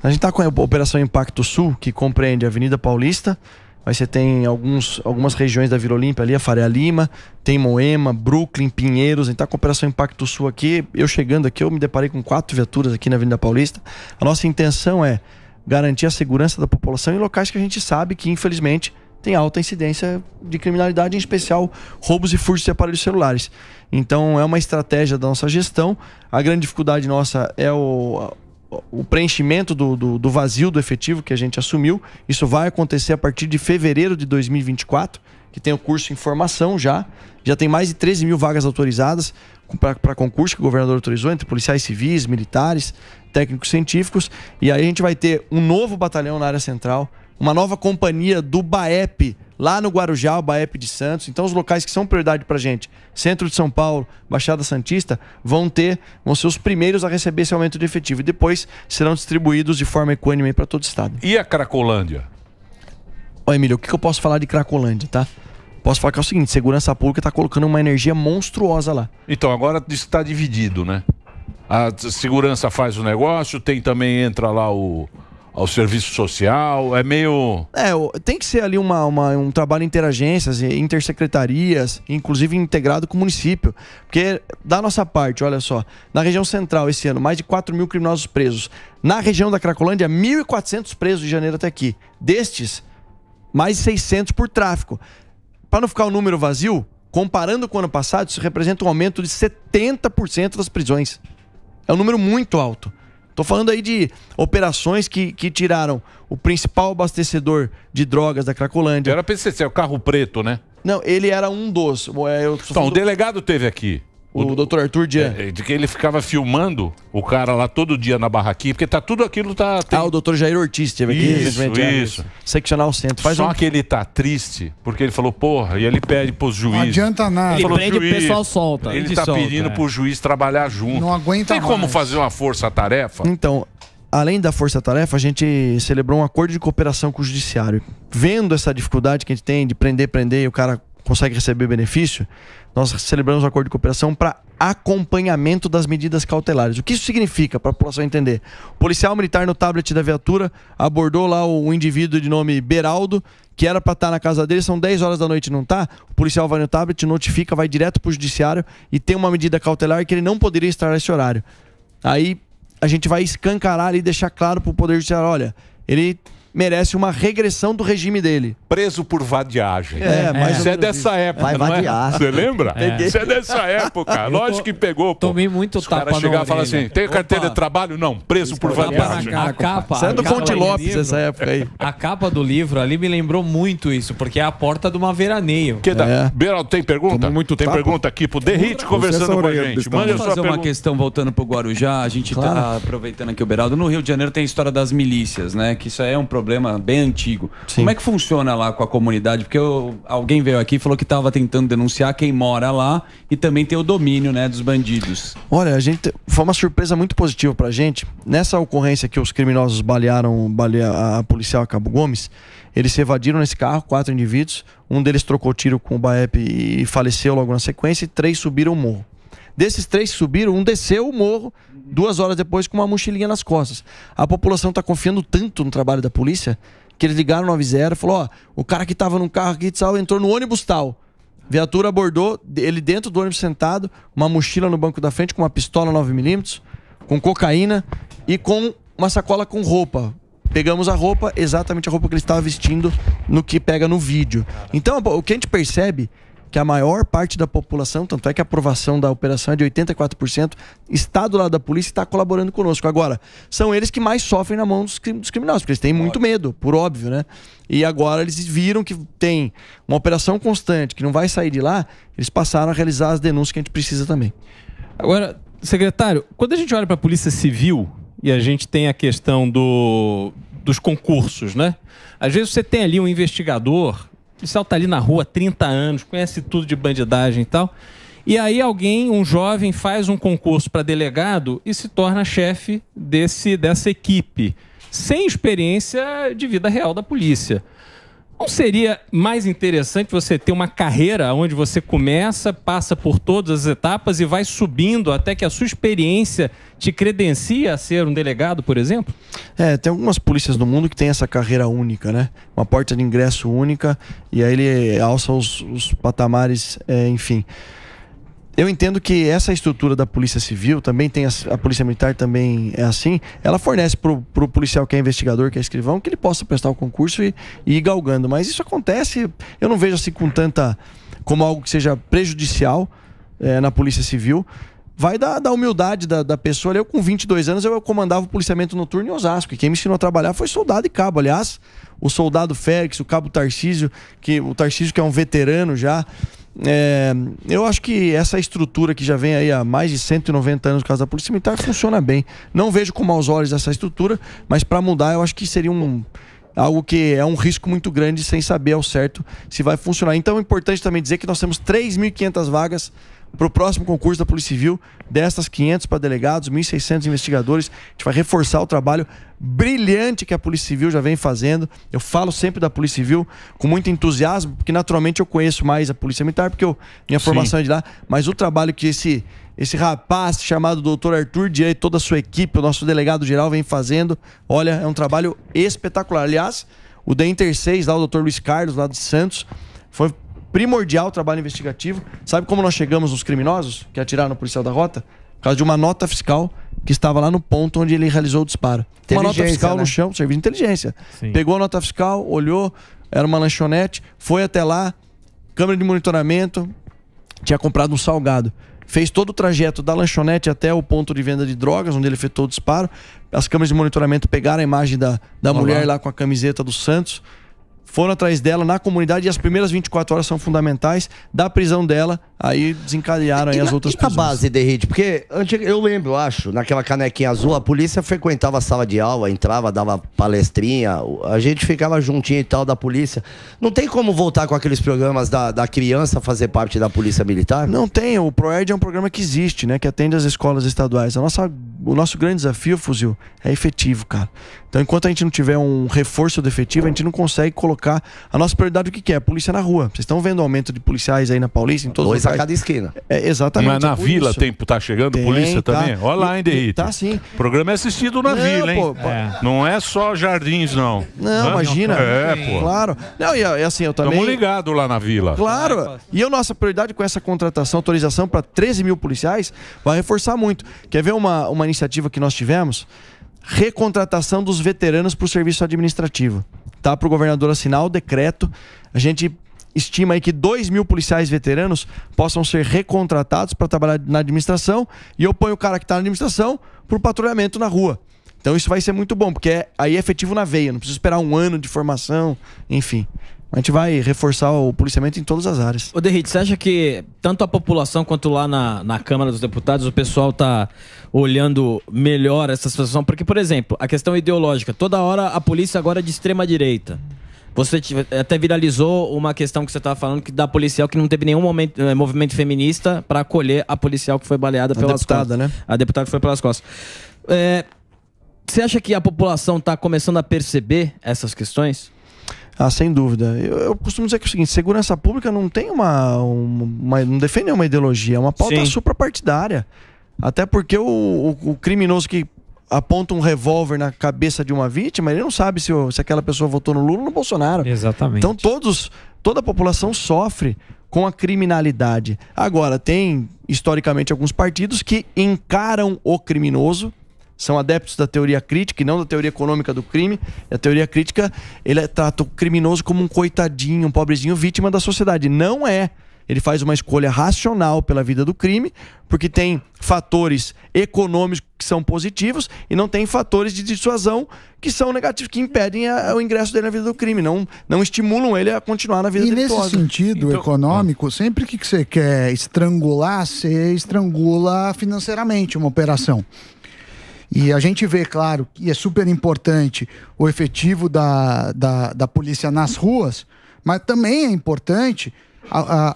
A gente está com a Operação Impacto Sul, que compreende a Avenida Paulista, mas você tem alguns, algumas regiões da Vila Olímpia ali, a Faria Lima, tem Moema, Brooklyn, Pinheiros, A gente está com a Operação Impacto Sul aqui, eu chegando aqui, eu me deparei com quatro viaturas aqui na Avenida Paulista. A nossa intenção é garantir a segurança da população em locais que a gente sabe que, infelizmente, tem alta incidência de criminalidade, em especial roubos e furtos de aparelhos celulares. Então, é uma estratégia da nossa gestão. A grande dificuldade nossa é o, o preenchimento do, do, do vazio do efetivo que a gente assumiu. Isso vai acontecer a partir de fevereiro de 2024 que tem o curso em formação já. Já tem mais de 13 mil vagas autorizadas para concurso que o governador autorizou, entre policiais civis, militares, técnicos científicos. E aí a gente vai ter um novo batalhão na área central, uma nova companhia do BAEP lá no Guarujá, o Baep de Santos. Então, os locais que são prioridade para gente, centro de São Paulo, Baixada Santista, vão ter, vão ser os primeiros a receber esse aumento de efetivo. E depois serão distribuídos de forma equânime para todo o estado. E a Cracolândia? Ó, Emílio, o que, que eu posso falar de Cracolândia, tá? Posso falar que é o seguinte: segurança pública está colocando uma energia monstruosa lá. Então, agora isso está dividido, né? a segurança faz o negócio, tem também entra lá o ao serviço social, é meio... É, tem que ser ali uma, uma, um trabalho interagências, intersecretarias, inclusive integrado com o município. Porque, da nossa parte, olha só, na região central esse ano, mais de 4 mil criminosos presos. Na região da Cracolândia, 1.400 presos de janeiro até aqui. Destes, mais de 600 por tráfico. Para não ficar o um número vazio, comparando com o ano passado, isso representa um aumento de 70% das prisões. É um número muito alto. Tô falando aí de operações que, que tiraram o principal abastecedor de drogas da Cracolândia. Era PCC, é o carro preto, né? Não, ele era um dos. É, eu então, o delegado teve aqui. O, o Arthur Dian. É, é, de que ele ficava filmando o cara lá todo dia na barraquinha, porque tá tudo aquilo tá. Tem... Ah, o doutor Jair Ortiz teve aqui isso, recentemente. Né? Isso. Seccional centro. Faz Só um... que ele tá triste, porque ele falou, porra, e ele pede pros juízes. Não adianta nada. Ele, ele falou, prende o pessoal solta. Ele, ele tá solta, pedindo é. pro juiz trabalhar junto. Não aguenta Tem mais. como fazer uma força-tarefa? Então, além da força-tarefa, a gente celebrou um acordo de cooperação com o judiciário. Vendo essa dificuldade que a gente tem de prender, prender e o cara consegue receber benefício, nós celebramos um acordo de cooperação para acompanhamento das medidas cautelares. O que isso significa para a população entender? O policial militar no tablet da viatura abordou lá o, indivíduo de nome Beraldo, que era para estar tá na casa dele, são 10 horas da noite não está O policial vai no tablet, notifica, vai direto para o judiciário e tem uma medida cautelar que ele não poderia estar nesse horário. Aí a gente vai escancarar e deixar claro para o Poder Judiciário, olha, ele merece uma regressão do regime dele. Preso por vadiagem. É, mas é é? Você é. é dessa época, Vai vadiar. Você é? lembra? Você é dessa época. Lógico que pegou, pô. Tomei muito Os tapa cara chegar e falar assim, tem carteira Opa. de trabalho? Não, preso por vadiagem. A capa... do Fonte Lopes essa época aí. A capa do livro ali me lembrou muito isso, porque é a porta de uma veraneio. Que da... é. tem pergunta? muito tem tapa. pergunta aqui pro Derrite conversando com a gente. Manda sua fazer uma questão voltando pro Guarujá. A gente tá aproveitando aqui o Beraldo. No Rio de Janeiro tem a história das milícias, né? Que isso aí é um problema problema bem antigo. Sim. Como é que funciona lá com a comunidade? Porque eu, alguém veio aqui e falou que estava tentando denunciar quem mora lá e também tem o domínio né, dos bandidos. Olha, a gente foi uma surpresa muito positiva para a gente. Nessa ocorrência que os criminosos balearam balea, a policial Cabo Gomes, eles se evadiram nesse carro, quatro indivíduos. Um deles trocou tiro com o BAEP e faleceu logo na sequência, e três subiram o morro. Desses três que subiram, um desceu o morro duas horas depois com uma mochilinha nas costas. A população está confiando tanto no trabalho da polícia que eles ligaram 90 e falou: ó, o cara que estava no carro aqui tal, entrou no ônibus tal. Viatura abordou, ele dentro do ônibus sentado, uma mochila no banco da frente com uma pistola 9mm, com cocaína e com uma sacola com roupa. Pegamos a roupa, exatamente a roupa que ele estava vestindo no que pega no vídeo. Então, o que a gente percebe que a maior parte da população, tanto é que a aprovação da operação é de 84%, está do lado da polícia e está colaborando conosco. Agora, são eles que mais sofrem na mão dos, dos criminosos, porque eles têm muito medo, por óbvio, né? E agora eles viram que tem uma operação constante, que não vai sair de lá, eles passaram a realizar as denúncias que a gente precisa também. Agora, secretário, quando a gente olha para a Polícia Civil e a gente tem a questão do, dos concursos, né? Às vezes você tem ali um investigador o policial tá ali na rua há 30 anos, conhece tudo de bandidagem e tal. E aí alguém, um jovem, faz um concurso para delegado e se torna chefe desse dessa equipe, sem experiência de vida real da polícia. Não seria mais interessante você ter uma carreira onde você começa, passa por todas as etapas e vai subindo até que a sua experiência te credencia a ser um delegado, por exemplo? É, tem algumas polícias no mundo que tem essa carreira única, né? Uma porta de ingresso única e aí ele alça os, os patamares, é, enfim eu entendo que essa estrutura da Polícia Civil também tem a, a Polícia Militar também é assim. Ela fornece para o policial que é investigador, que é escrivão, que ele possa prestar o concurso e, e ir galgando. Mas isso acontece, eu não vejo assim com tanta como algo que seja prejudicial é, na Polícia Civil. Vai da, da humildade da, da, pessoa. Eu, com 22 anos, eu, comandava o policiamento noturno em Osasco. E quem me ensinou a trabalhar foi soldado e cabo. Aliás, o soldado Félix, o cabo Tarcísio, que o Tarcísio que é um veterano já, é, eu acho que essa estrutura que já vem aí há mais de 190 anos no caso da Polícia Militar funciona bem. Não vejo com maus olhos essa estrutura, mas para mudar eu acho que seria um algo que é um risco muito grande sem saber ao certo se vai funcionar. Então é importante também dizer que nós temos 3.500 vagas para o próximo concurso da Polícia Civil, destas 500 para delegados, 1.600 investigadores. A gente vai reforçar o trabalho brilhante que a Polícia Civil já vem fazendo. Eu falo sempre da Polícia Civil com muito entusiasmo, porque naturalmente eu conheço mais a Polícia Militar, porque eu, minha Sim. formação é de lá, mas o trabalho que esse esse rapaz chamado Dr. Arthur Dia e toda a sua equipe, o nosso delegado geral, vem fazendo. Olha, é um trabalho espetacular. Aliás, o da Inter 6, lá, o Dr. Luiz Carlos, lá de Santos, foi primordial o trabalho investigativo. Sabe como nós chegamos nos criminosos que atiraram no policial da rota? Por causa de uma nota fiscal que estava lá no ponto onde ele realizou o disparo. Uma nota fiscal né? no chão, serviço de inteligência. Sim. Pegou a nota fiscal, olhou, era uma lanchonete, foi até lá, câmera de monitoramento, tinha comprado um salgado. Fez todo o trajeto da lanchonete até o ponto de venda de drogas, onde ele efetuou o disparo. As câmeras de monitoramento pegaram a imagem da, da mulher lá com a camiseta do Santos foram atrás dela na comunidade e as primeiras 24 horas são fundamentais. Da prisão dela, aí desencadearam aí na, as outras prisões. E base de rede, porque eu lembro, acho, naquela canequinha azul, a polícia frequentava a sala de aula, entrava, dava palestrinha, a gente ficava juntinho e tal da polícia. Não tem como voltar com aqueles programas da, da criança fazer parte da polícia militar? Não tem, o ProERD é um programa que existe, né, que atende as escolas estaduais. A nossa, o nosso grande desafio, Fuzil, é efetivo, cara. Então, enquanto a gente não tiver um reforço do efetivo, a gente não consegue colocar a nossa prioridade, o que, que é? Polícia na rua. Vocês estão vendo o aumento de policiais aí na Paulista, em todos Dois os lugares. a cada esquina. É, exatamente. Mas na é vila isso. tem, tá chegando tem, polícia tá. também? Olha lá, hein, Derrite. Tá sim. O programa é assistido na não, vila, hein? Pô, é. Não é só jardins, não. Não, imagina. É, pô. Claro. Não, e, assim, eu também... Estamos ligados lá na vila. Claro. E a nossa prioridade com essa contratação, autorização para 13 mil policiais, vai reforçar muito. Quer ver uma, uma iniciativa que nós tivemos? recontratação dos veteranos para o serviço administrativo. Tá? Para o governador assinar o decreto, a gente estima aí que 2 mil policiais veteranos possam ser recontratados para trabalhar na administração e eu ponho o cara que está na administração para o patrulhamento na rua. Então isso vai ser muito bom, porque é, aí é efetivo na veia, não precisa esperar um ano de formação, enfim a gente vai reforçar o policiamento em todas as áreas. O Derrit, você acha que tanto a população quanto lá na, na Câmara dos Deputados o pessoal tá olhando melhor essa situação? Porque, por exemplo, a questão ideológica, toda hora a polícia agora é de extrema direita. Você até viralizou uma questão que você estava falando que da policial que não teve nenhum momento, eh, movimento feminista para acolher a policial que foi baleada a pelas deputada, costas. Né? A deputada que foi pelas costas. É, você acha que a população está começando a perceber essas questões? Ah, sem dúvida. Eu, eu, costumo dizer que é o seguinte: segurança pública não tem uma. uma, uma não defende uma ideologia, é uma pauta Sim. suprapartidária. Até porque o, o, o, criminoso que aponta um revólver na cabeça de uma vítima, ele não sabe se, se aquela pessoa votou no Lula ou no Bolsonaro. Exatamente. Então todos, toda a população sofre com a criminalidade. Agora, tem historicamente alguns partidos que encaram o criminoso são adeptos da teoria crítica e não da teoria econômica do crime. E a teoria crítica, ele é trata o criminoso como um coitadinho, um pobrezinho, vítima da sociedade. Não é. Ele faz uma escolha racional pela vida do crime, porque tem fatores econômicos que são positivos e não tem fatores de dissuasão que são negativos, que impedem a, o ingresso dele na vida do crime, não, não estimulam ele a continuar na vida E delitosa. nesse sentido então... econômico, sempre que você quer estrangular, você estrangula financeiramente uma operação. E a gente vê, claro, que é super importante o efetivo da, da, da polícia nas ruas, mas também é importante a, a,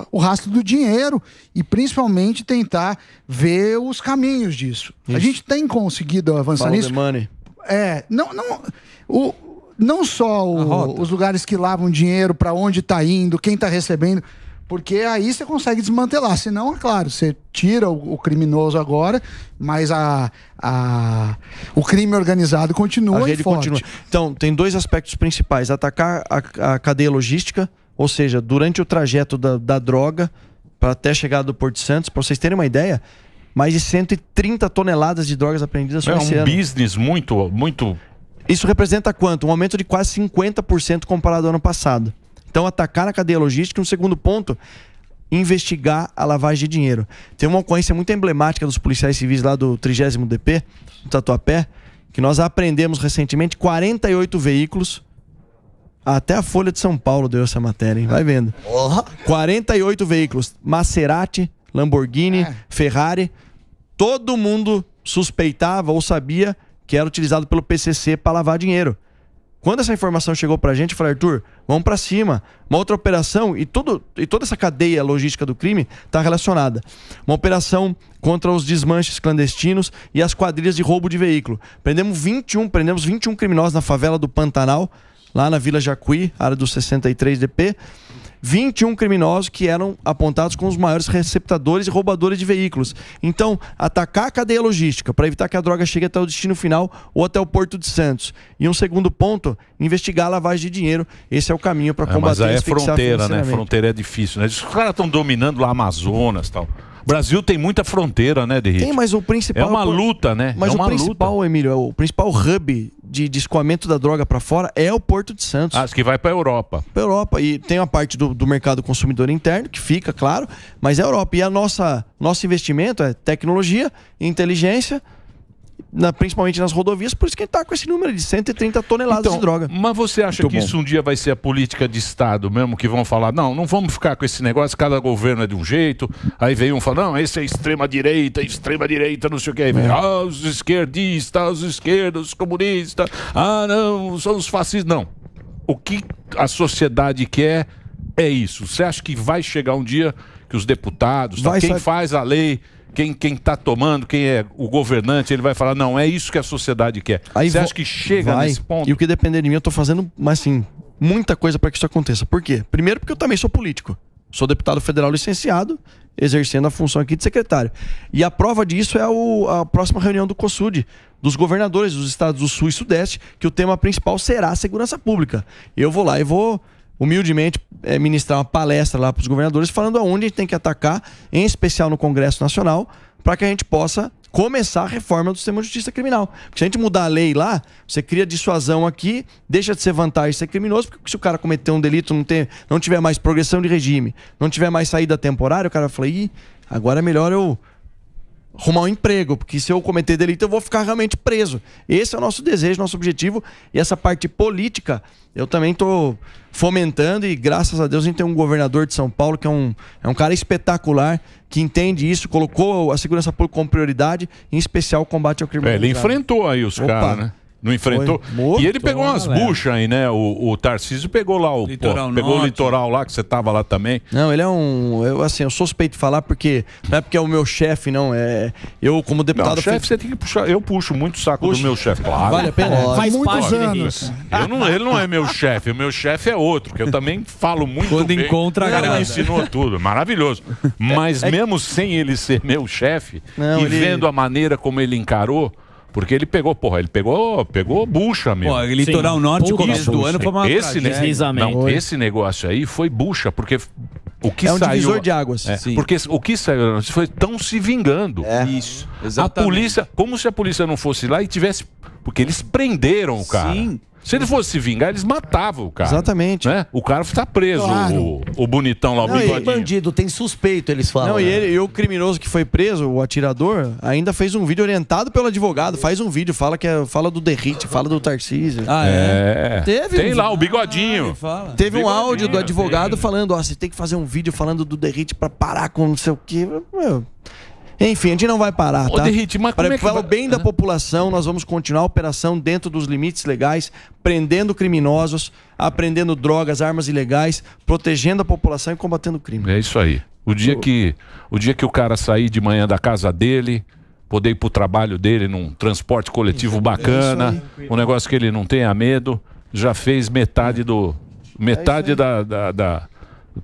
a, o rastro do dinheiro e principalmente tentar ver os caminhos disso. Isso. A gente tem conseguido avançar Follow nisso. The money. É, não, não, o, não só o, os lugares que lavam dinheiro, para onde está indo, quem está recebendo porque aí você consegue desmantelar. Senão, é claro, você tira o, o criminoso agora, mas a, a, o crime organizado continua. A rede continua. Então, tem dois aspectos principais: atacar a, a cadeia logística, ou seja, durante o trajeto da, da droga para até chegar do Porto Santos, para vocês terem uma ideia, mais de 130 toneladas de drogas apreendidas só É um ano. business muito, muito. Isso representa quanto? Um aumento de quase 50% comparado ao ano passado. Então, atacar a cadeia logística. Um segundo ponto, investigar a lavagem de dinheiro. Tem uma ocorrência muito emblemática dos policiais civis lá do 30 DP, do Tatuapé, que nós aprendemos recentemente 48 veículos. Até a Folha de São Paulo deu essa matéria, hein? Vai vendo. 48 veículos. Maserati, Lamborghini, é. Ferrari. Todo mundo suspeitava ou sabia que era utilizado pelo PCC para lavar dinheiro. Quando essa informação chegou para a gente, eu falei, Arthur, vamos para cima. Uma outra operação, e, todo, e toda essa cadeia logística do crime está relacionada. Uma operação contra os desmanches clandestinos e as quadrilhas de roubo de veículo. Prendemos 21, prendemos 21 criminosos na favela do Pantanal, lá na Vila Jacuí, área do 63 DP. 21 criminosos que eram apontados como os maiores receptadores e roubadores de veículos. Então, atacar a cadeia logística para evitar que a droga chegue até o destino final ou até o Porto de Santos. E um segundo ponto, investigar a lavagem de dinheiro. Esse é o caminho para é, combater é, Mas aí é fronteira, né? Fronteira é difícil, né? Os caras estão dominando lá Amazonas tal. Brasil tem muita fronteira, né, Derrite? Tem, mas o principal. É, é uma luta, né? Mas é o principal, luta. Emílio, é o principal hub de, de escoamento da droga para fora é o Porto de Santos. Ah, que vai para Europa. Para Europa. E tem uma parte do, do mercado consumidor interno, que fica, claro, mas é a Europa. E a nossa nosso investimento é tecnologia, inteligência na, principalmente nas rodovias, por isso que está com esse número de 130 toneladas então, de droga. Mas você acha Muito que bom. isso um dia vai ser a política de Estado mesmo, que vão falar, não, não vamos ficar com esse negócio, cada governo é de um jeito, aí vem um falando, não, esse é extrema-direita, extrema-direita, não sei o que, aí vem, é. ah, os esquerdistas, os esquerdos, os comunistas, ah, não, são os fascistas, não. O que a sociedade quer é isso. Você acha que vai chegar um dia que os deputados, tá, quem faz a lei quem quem está tomando, quem é o governante, ele vai falar não é isso que a sociedade quer. Aí Você acha que chega vai, nesse ponto? E o que depender de mim, eu estou fazendo, mas sim, muita coisa para que isso aconteça. Por quê? Primeiro porque eu também sou político. Sou deputado federal licenciado, exercendo a função aqui de secretário. E a prova disso é o, a próxima reunião do COSUD, dos governadores dos estados do Sul e Sudeste, que o tema principal será a segurança pública. Eu vou lá e vou humildemente é, ministrar uma palestra lá para os governadores falando aonde a gente tem que atacar, em especial no Congresso Nacional, para que a gente possa começar a reforma do sistema de justiça criminal. Porque se a gente mudar a lei lá, você cria dissuasão aqui, deixa de ser vantagem ser criminoso, porque se o cara cometer um delito, não, ter, não tiver mais progressão de regime, não tiver mais saída temporária, o cara fala, ih, agora é melhor eu arrumar um emprego, porque se eu cometer delito eu vou ficar realmente preso. Esse é o nosso desejo, nosso objetivo e essa parte política eu também estou fomentando e graças a Deus a gente tem um governador de São Paulo que é um, é um cara espetacular, que entende isso, colocou a segurança pública como prioridade, em especial o combate ao crime. É, ele enfrentou aí os caras, né? Não enfrentou. Morto, e ele pegou umas é. buchas aí, né? O, o Tarcísio pegou lá o litoral pô, pegou o litoral lá que você tava lá também. Não, ele é um, eu assim, eu suspeito de falar porque não é porque é o meu chefe, não, é eu como deputado não, chefe, fui... você tem que puxar, eu puxo muito o saco Puxa. do meu chefe, claro. Vale a pena. faz muitos anos. Não, ele não é meu chefe, o meu chefe é outro, que eu também falo muito Quando bem. encontra a galera. ensinou tudo, maravilhoso. Mas é, é... mesmo sem ele ser meu chefe não, e ele... vendo a maneira como ele encarou, porque ele pegou, porra, ele pegou, pegou bucha, mesmo Pô, litoral Sim. norte, Pura começo do ano, foi uma esse, né, não, esse negócio aí foi bucha, porque o que é um saiu, divisor de águas. É, porque o que saiu foi tão se vingando. É. Isso, exatamente. A polícia, como se a polícia não fosse lá e tivesse... Porque eles prenderam o cara. Sim. Se ele fosse se vingar, eles matavam o cara. Exatamente. Né? O cara está preso, claro. o, o, bonitão lá, o é bigodinho. bandido, tem suspeito, eles falam. Não, e, né? ele, e o criminoso que foi preso, o atirador, ainda fez um vídeo orientado pelo advogado. Faz um vídeo, fala que é, fala do Derrite, fala do Tarcísio. Ah, é? é. Teve tem um... lá o bigodinho. Ah, Teve bigodinho, um áudio do né? advogado falando, ó, você tem que fazer um vídeo falando do Derrite para parar com não sei o quê. Meu... Enfim, a gente não vai parar, Ô, tá? Derrite, mas Para, é o bem da população, nós vamos continuar a operação dentro dos limites legais, prendendo criminosos, apreendendo drogas, armas ilegais, protegendo a população e combatendo o crime. É isso aí. O dia que o, dia que o cara sair de manhã da casa dele, poder ir pro trabalho dele num transporte coletivo é bacana, é um negócio que ele não tenha medo, já fez metade do é metade é da, da, da,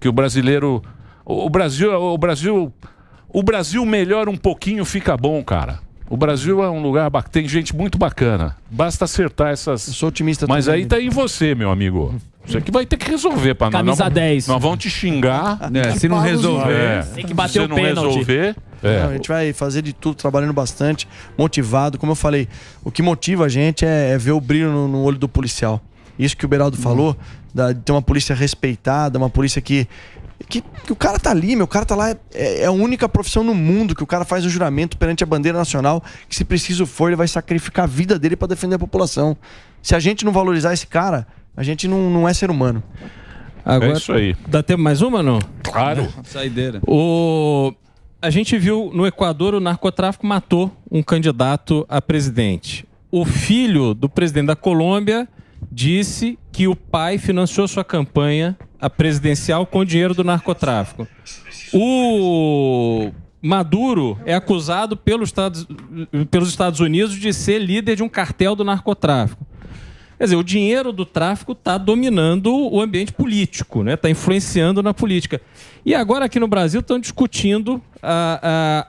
que o brasileiro o Brasil o Brasil o Brasil melhora um pouquinho, fica bom, cara. O Brasil é um lugar que tem gente muito bacana. Basta acertar essas. Eu sou otimista Mas também. aí tá né? em você, meu amigo. Isso aqui vai ter que resolver para nós. Camisa 10. Nós vamos te xingar. É, se não resolver. É. Tem que bater se o não pênalti. resolver. É. Não, a gente vai fazer de tudo, trabalhando bastante, motivado. Como eu falei, o que motiva a gente é, é ver o brilho no, no, olho do policial. Isso que o Beraldo hum. falou, da, de ter uma polícia respeitada, uma polícia que que, que o cara tá ali, meu, o cara tá lá, é, é, a única profissão no mundo que o cara faz o juramento perante a bandeira nacional, que se preciso for, ele vai sacrificar a vida dele para defender a população. Se a gente não valorizar esse cara, a gente não, não é ser humano. Agora, é isso aí. Dá tempo mais uma, não? Claro. Saideira. O... A gente viu no Equador o narcotráfico matou um candidato a presidente. O filho do presidente da Colômbia disse que o pai financiou sua campanha a presidencial com dinheiro do narcotráfico. O Maduro é acusado pelos Estados, pelos Estados Unidos de ser líder de um cartel do narcotráfico. Quer dizer, o dinheiro do tráfico está dominando o ambiente político, está né? Tá influenciando na política. E agora aqui no Brasil estão discutindo ah,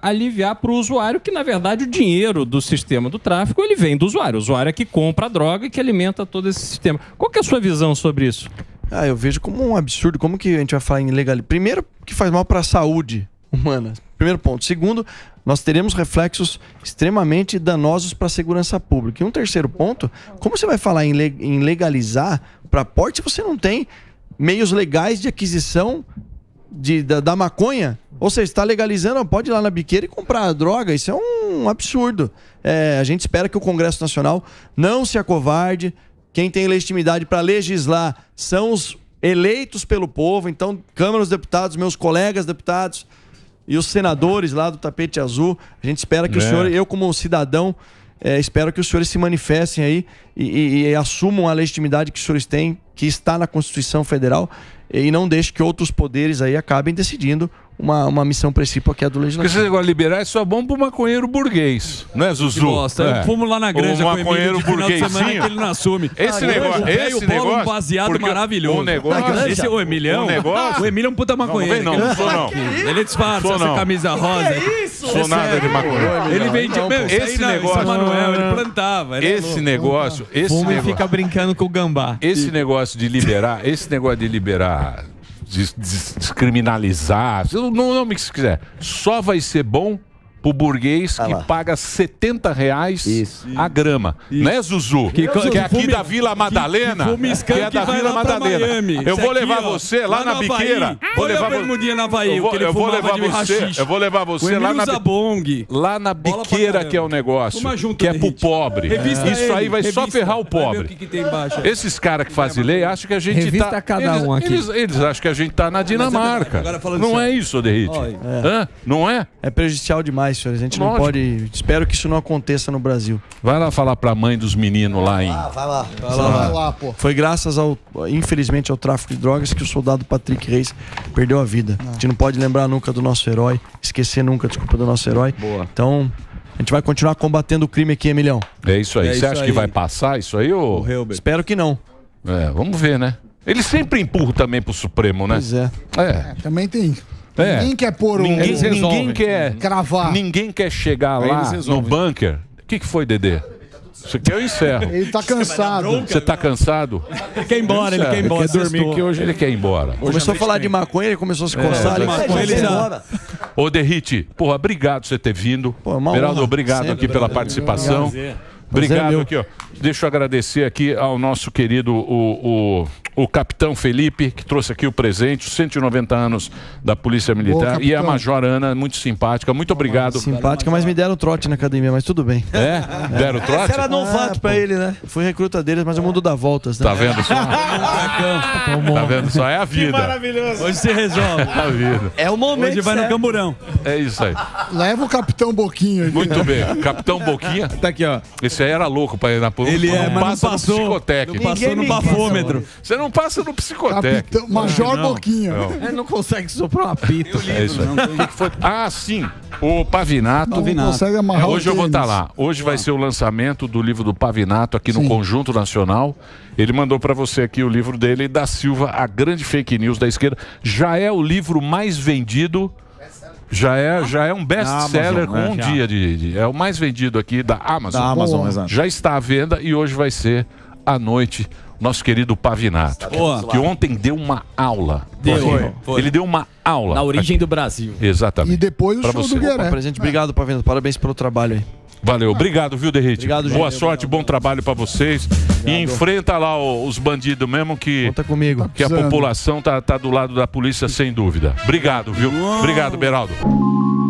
ah, aliviar para o usuário que, na verdade, o dinheiro do sistema do tráfico ele vem do usuário. O usuário é que compra a droga e que alimenta todo esse sistema. Qual é a sua visão sobre isso? Ah, eu vejo como um absurdo. Como que a gente vai falar em legal? Primeiro, que faz mal para a saúde humana. Primeiro ponto. Segundo, nós teremos reflexos extremamente danosos para a segurança pública. E um terceiro ponto, como você vai falar em legalizar para porte se você não tem meios legais de aquisição de, da, da, maconha? Ou seja, está legalizando, pode ir lá na biqueira e comprar a droga. Isso é um absurdo. É, a gente espera que o Congresso Nacional não se acovarde. Quem tem legitimidade para legislar são os eleitos pelo povo. Então, Câmara dos Deputados, meus colegas deputados, e os senadores lá do tapete azul. A gente espera que é. o senhor, eu como cidadão, é, espero que os senhores se manifestem aí e, e, e, assumam a legitimidade que os senhores têm, que está na Constituição Federal, e não deixe que outros poderes aí acabem decidindo uma, uma missão principal que é a do legislativo. Porque esse negócio liberar é só bom para maconheiro burguês, né, Zuzu? Que É. Eu fumo lá na granja o maconheiro com burguês, de semana que ele não assume. Esse ah, negócio, o esse negócio, um baseado maravilhoso. o negócio, esse o é Emiliano Um negócio, o Emílio é um puta maconheiro. Não, não, não sou não. Ele disfarça sou, essa camisa rosa. Que é isso? Sou é nada de maconheiro. Ele vende então, mesmo. Esse é negócio, Manuel, ele plantava. esse negócio, esse negócio. fica brincando com o gambá. Esse negócio de liberar, esse negócio de liberar des, des, descriminalizar, não, que me quiser, só vai ser bom pro burguês ah, que lá. paga 70 reais Isso. a grama. Isso. Né, Zuzu? Que, que, que é aqui da Vila Madalena. Que, que é da Vila Madalena. Eu vou levar aqui, você lá na biqueira. Vou levar bermudinha na Bahia. Eu vou, levar você. Eu vou levar você lá na Zabong. Lá na biqueira que é o negócio. Que é pro pobre. Isso aí vai só ferrar o pobre. Esses caras que fazem lei acham que a gente Revista tá. Cada um aqui. Eles acham que a gente tá na é Dinamarca. Não é isso, Derrite. Não é? É prejudicial demais demais, A gente Lógico. não pode. Espero que isso não aconteça no Brasil. Vai lá falar para a mãe dos meninos lá, hein? vai lá. Vai lá. Vai lá pô. Foi graças ao, infelizmente, ao tráfico de drogas que o soldado Patrick Reis perdeu a vida. Ah. A gente não pode lembrar nunca do nosso herói, esquecer nunca, desculpa, do nosso herói. Boa. Então, a gente vai continuar combatendo o crime aqui, Emilhão. É isso aí. É Você isso acha aí. que vai passar isso aí ou. Espero que não. É, vamos ver, né? Ele sempre empurra também pro Supremo, né? Pois é. É. é também tem. É. Ninguém quer pôr um. Ninguém, ninguém quer cravar. Ninguém quer chegar lá no bunker. O que, que foi, Dedê? Isso aqui eu é encerro. Ele tá é cansado. Você, bronca, você tá né? cansado? Ele quer ir embora, ele é. quer ir embora. Ele quer dormir que hoje ele quer ir embora. Hoje começou a falar de maconha, ele começou a se coçar. É, ele maconha, ele embora. Ô, Derrite, porra, obrigado por você ter vindo. Pô, obrigado Sempre, aqui pela né? participação. Prazer. Obrigado aqui, ó. Deixa eu agradecer aqui ao nosso querido o, o o capitão Felipe, que trouxe aqui o presente, os 190 anos da Polícia Militar, Boa, e a Major Ana, muito simpática. Muito obrigado. Simpática, mas me deram trote na academia, mas tudo bem. É? Deram trote? Esse era novato ah, pra ele, né? Fui recruta deles, mas o mundo dá voltas, né? Tá vendo só? Tá, tá vendo só? É a vida. Que maravilhoso. Hoje se resolve. É a vida. É o momento. Hoje vai no camburão. É isso aí. Leva o Capitão Boquinha. Aqui. Muito bem. Capitão Boquinha. Tá aqui, ó. Esse aí era louco pra ir na polícia. Ele não é, mas passa não passou. No psicotécnica. passou no bafômetro. Você não não passa no psicotécnico. Capitão, Major não, Boquinha. Não. Ele é, não consegue soprar uma pita. É isso não, foi... Ah, sim. O Pavinato. Não Pavinato. consegue amarrar é, Hoje eu vou estar tá lá. Hoje ah. vai ser o lançamento do livro do Pavinato aqui sim. no Conjunto Nacional. Ele mandou para você aqui o livro dele, da Silva, A Grande Fake News da Esquerda. Já é o livro mais vendido. Já é, já é um best-seller com né? um já. dia de, de, É o mais vendido aqui da Amazon. Da Amazon, exato. Já está à venda e hoje vai ser à noite nosso querido Pavinato, Boa. que ontem deu uma aula. Deu, foi, foi. Ele deu uma aula. Na origem aqui. do Brasil. Exatamente. E depois o pra show você. do Gueré. presidente, obrigado, Pavinato. Parabéns pelo trabalho aí. Valeu, obrigado, viu, derrete Obrigado, Boa gente. sorte, bom trabalho para vocês. Obrigado. E enfrenta lá os bandidos mesmo que. Conta comigo. Que a população tá, tá do lado da polícia, sem dúvida. Obrigado, viu? Obrigado, Beraldo.